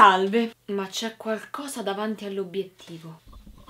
Salve. Ma c'è qualcosa davanti all'obiettivo.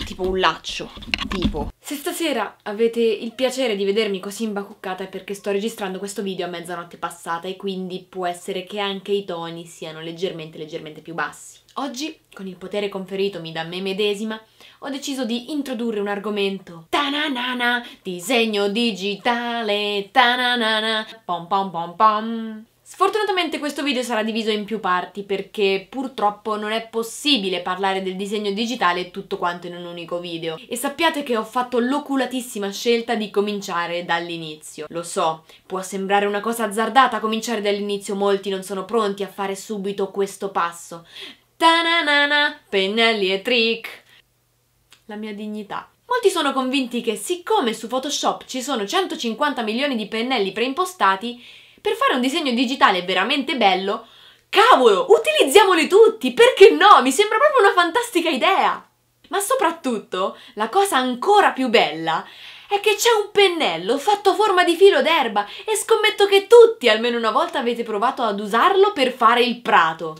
Tipo un laccio. Tipo. Se stasera avete il piacere di vedermi così imbacuccata è perché sto registrando questo video a mezzanotte passata e quindi può essere che anche i toni siano leggermente, leggermente più bassi. Oggi, con il potere conferitomi da me medesima, ho deciso di introdurre un argomento. Tananana, disegno digitale, tananana, pom pom pom pom. Sfortunatamente questo video sarà diviso in più parti perché purtroppo non è possibile parlare del disegno digitale tutto quanto in un unico video e sappiate che ho fatto l'oculatissima scelta di cominciare dall'inizio. Lo so, può sembrare una cosa azzardata cominciare dall'inizio, molti non sono pronti a fare subito questo passo. Tananana, pennelli e trick! La mia dignità. Molti sono convinti che siccome su Photoshop ci sono 150 milioni di pennelli preimpostati, per fare un disegno digitale veramente bello, cavolo, utilizziamoli tutti, perché no? Mi sembra proprio una fantastica idea! Ma soprattutto, la cosa ancora più bella è che c'è un pennello fatto a forma di filo d'erba e scommetto che tutti almeno una volta avete provato ad usarlo per fare il prato.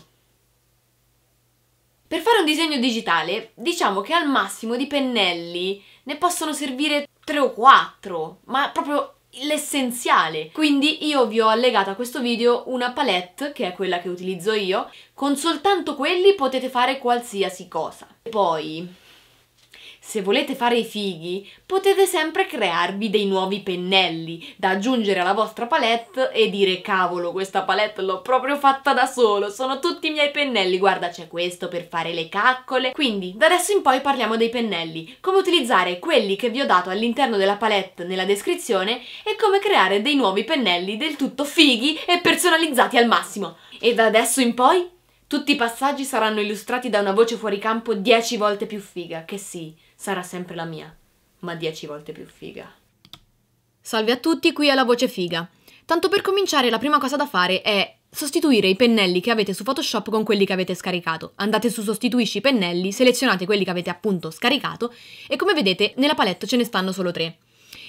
Per fare un disegno digitale, diciamo che al massimo di pennelli ne possono servire 3 o 4, ma proprio l'essenziale. Quindi io vi ho allegato a questo video una palette, che è quella che utilizzo io, con soltanto quelli potete fare qualsiasi cosa. Poi se volete fare i fighi, potete sempre crearvi dei nuovi pennelli da aggiungere alla vostra palette e dire cavolo, questa palette l'ho proprio fatta da solo, sono tutti i miei pennelli, guarda c'è questo per fare le caccole. Quindi, da adesso in poi parliamo dei pennelli, come utilizzare quelli che vi ho dato all'interno della palette nella descrizione e come creare dei nuovi pennelli del tutto fighi e personalizzati al massimo. E da adesso in poi tutti i passaggi saranno illustrati da una voce fuori campo 10 volte più figa, che sì, sarà sempre la mia, ma dieci volte più figa. Salve a tutti, qui è la voce figa. Tanto per cominciare, la prima cosa da fare è sostituire i pennelli che avete su Photoshop con quelli che avete scaricato. Andate su Sostituisci i pennelli, selezionate quelli che avete appunto scaricato e come vedete nella palette ce ne stanno solo tre.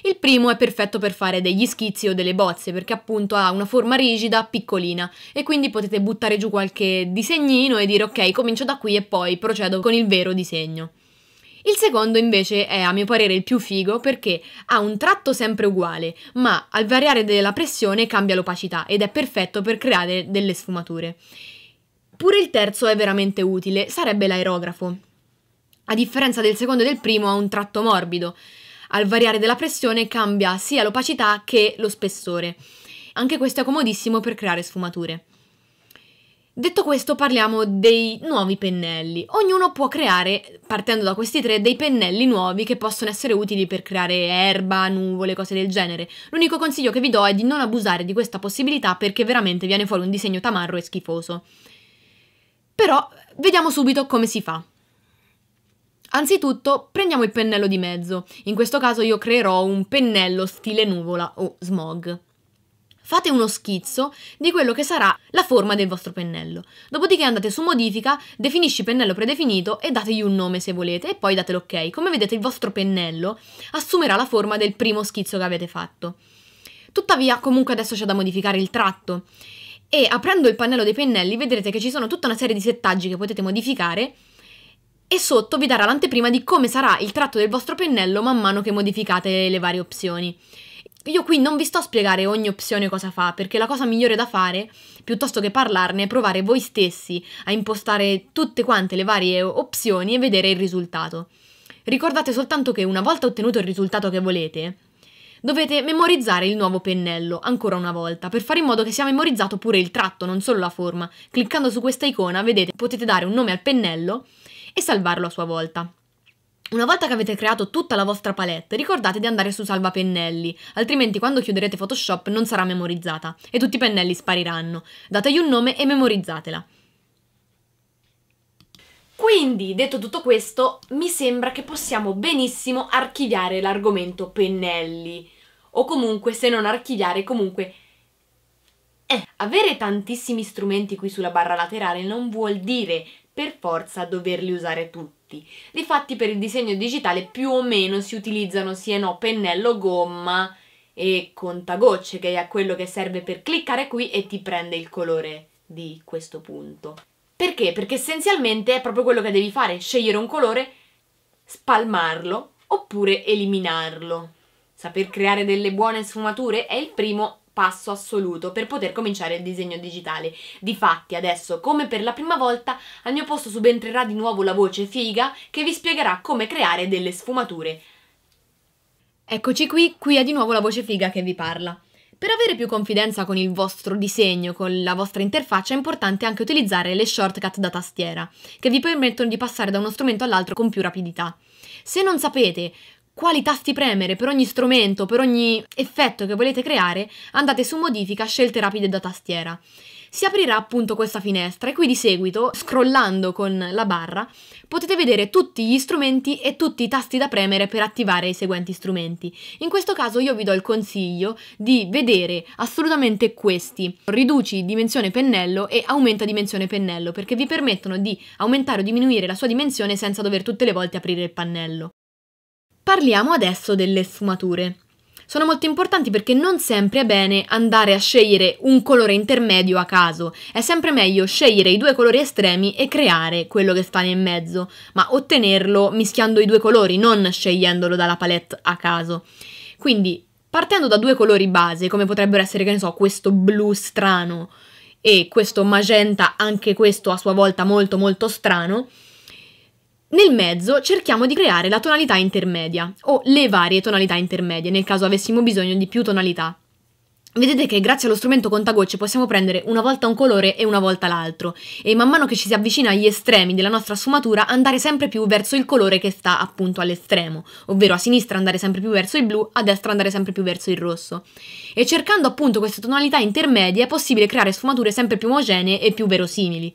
Il primo è perfetto per fare degli schizzi o delle bozze perché appunto ha una forma rigida, piccolina e quindi potete buttare giù qualche disegnino e dire ok comincio da qui e poi procedo con il vero disegno. Il secondo invece è a mio parere il più figo perché ha un tratto sempre uguale, ma al variare della pressione cambia l'opacità ed è perfetto per creare delle sfumature. Pure il terzo è veramente utile, sarebbe l'aerografo. A differenza del secondo e del primo ha un tratto morbido. Al variare della pressione cambia sia l'opacità che lo spessore. Anche questo è comodissimo per creare sfumature. Detto questo parliamo dei nuovi pennelli. Ognuno può creare, partendo da questi tre, dei pennelli nuovi che possono essere utili per creare erba, nuvole, cose del genere. L'unico consiglio che vi do è di non abusare di questa possibilità perché veramente viene fuori un disegno tamarro e schifoso. Però vediamo subito come si fa. Anzitutto prendiamo il pennello di mezzo, in questo caso io creerò un pennello stile nuvola o smog. Fate uno schizzo di quello che sarà la forma del vostro pennello. Dopodiché andate su modifica, definisci pennello predefinito e dategli un nome se volete e poi date l'ok. Come vedete il vostro pennello assumerà la forma del primo schizzo che avete fatto. Tuttavia comunque adesso c'è da modificare il tratto e aprendo il pannello dei pennelli vedrete che ci sono tutta una serie di settaggi che potete modificare e sotto vi darà l'anteprima di come sarà il tratto del vostro pennello man mano che modificate le varie opzioni. Io qui non vi sto a spiegare ogni opzione cosa fa, perché la cosa migliore da fare, piuttosto che parlarne, è provare voi stessi a impostare tutte quante le varie opzioni e vedere il risultato. Ricordate soltanto che una volta ottenuto il risultato che volete, dovete memorizzare il nuovo pennello, ancora una volta, per fare in modo che sia memorizzato pure il tratto, non solo la forma. Cliccando su questa icona, vedete, potete dare un nome al pennello e salvarlo a sua volta. Una volta che avete creato tutta la vostra palette, ricordate di andare su Salva pennelli, altrimenti quando chiuderete Photoshop non sarà memorizzata e tutti i pennelli spariranno. Dategli un nome e memorizzatela. Quindi, detto tutto questo, mi sembra che possiamo benissimo archiviare l'argomento pennelli. O comunque, se non archiviare, comunque... Eh, avere tantissimi strumenti qui sulla barra laterale non vuol dire per forza doverli usare tutti fatti. Difatti per il disegno digitale più o meno si utilizzano sì no pennello, gomma e contagocce che è quello che serve per cliccare qui e ti prende il colore di questo punto. Perché? Perché essenzialmente è proprio quello che devi fare, scegliere un colore, spalmarlo oppure eliminarlo. Saper creare delle buone sfumature è il primo passo assoluto per poter cominciare il disegno digitale. Difatti adesso, come per la prima volta, al mio posto subentrerà di nuovo la voce figa che vi spiegherà come creare delle sfumature. Eccoci qui, qui è di nuovo la voce figa che vi parla. Per avere più confidenza con il vostro disegno, con la vostra interfaccia, è importante anche utilizzare le shortcut da tastiera, che vi permettono di passare da uno strumento all'altro con più rapidità. Se non sapete quali tasti premere per ogni strumento, per ogni effetto che volete creare, andate su modifica, scelte rapide da tastiera. Si aprirà appunto questa finestra e qui di seguito, scrollando con la barra, potete vedere tutti gli strumenti e tutti i tasti da premere per attivare i seguenti strumenti. In questo caso io vi do il consiglio di vedere assolutamente questi. Riduci dimensione pennello e aumenta dimensione pennello perché vi permettono di aumentare o diminuire la sua dimensione senza dover tutte le volte aprire il pannello. Parliamo adesso delle sfumature. Sono molto importanti perché non sempre è bene andare a scegliere un colore intermedio a caso, è sempre meglio scegliere i due colori estremi e creare quello che sta nel mezzo, ma ottenerlo mischiando i due colori, non scegliendolo dalla palette a caso. Quindi, partendo da due colori base, come potrebbero essere, che ne so, questo blu strano e questo magenta, anche questo a sua volta molto molto strano, nel mezzo cerchiamo di creare la tonalità intermedia o le varie tonalità intermedie nel caso avessimo bisogno di più tonalità. Vedete che grazie allo strumento contagocce possiamo prendere una volta un colore e una volta l'altro e man mano che ci si avvicina agli estremi della nostra sfumatura andare sempre più verso il colore che sta appunto all'estremo, ovvero a sinistra andare sempre più verso il blu, a destra andare sempre più verso il rosso. E cercando appunto queste tonalità intermedie è possibile creare sfumature sempre più omogenee e più verosimili.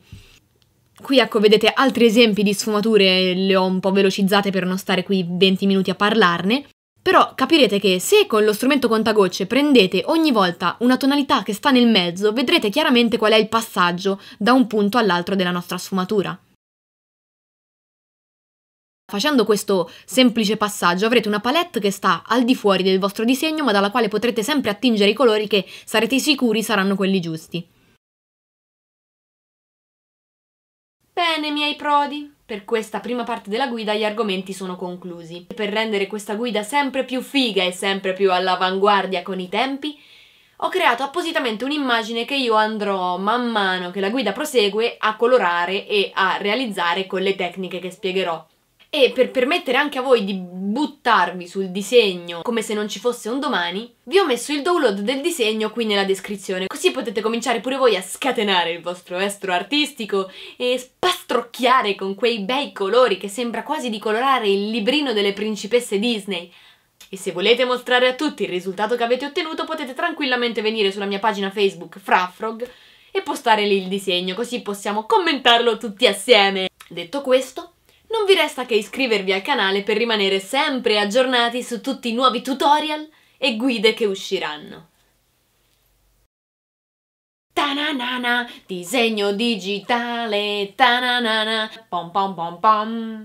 Qui ecco vedete altri esempi di sfumature, le ho un po' velocizzate per non stare qui 20 minuti a parlarne, però capirete che se con lo strumento contagocce prendete ogni volta una tonalità che sta nel mezzo, vedrete chiaramente qual è il passaggio da un punto all'altro della nostra sfumatura. Facendo questo semplice passaggio avrete una palette che sta al di fuori del vostro disegno ma dalla quale potrete sempre attingere i colori che sarete sicuri saranno quelli giusti. Bene, miei prodi, per questa prima parte della guida gli argomenti sono conclusi. Per rendere questa guida sempre più figa e sempre più all'avanguardia con i tempi, ho creato appositamente un'immagine che io andrò man mano che la guida prosegue a colorare e a realizzare con le tecniche che spiegherò e per permettere anche a voi di buttarvi sul disegno come se non ci fosse un domani, vi ho messo il download del disegno qui nella descrizione, così potete cominciare pure voi a scatenare il vostro estro artistico e spastrocchiare con quei bei colori che sembra quasi di colorare il librino delle principesse Disney. E se volete mostrare a tutti il risultato che avete ottenuto potete tranquillamente venire sulla mia pagina Facebook Frafrog e postare lì il disegno, così possiamo commentarlo tutti assieme. Detto questo, non vi resta che iscrivervi al canale per rimanere sempre aggiornati su tutti i nuovi tutorial e guide che usciranno. Tananana, disegno digitale, tananana, pom pom pom pom.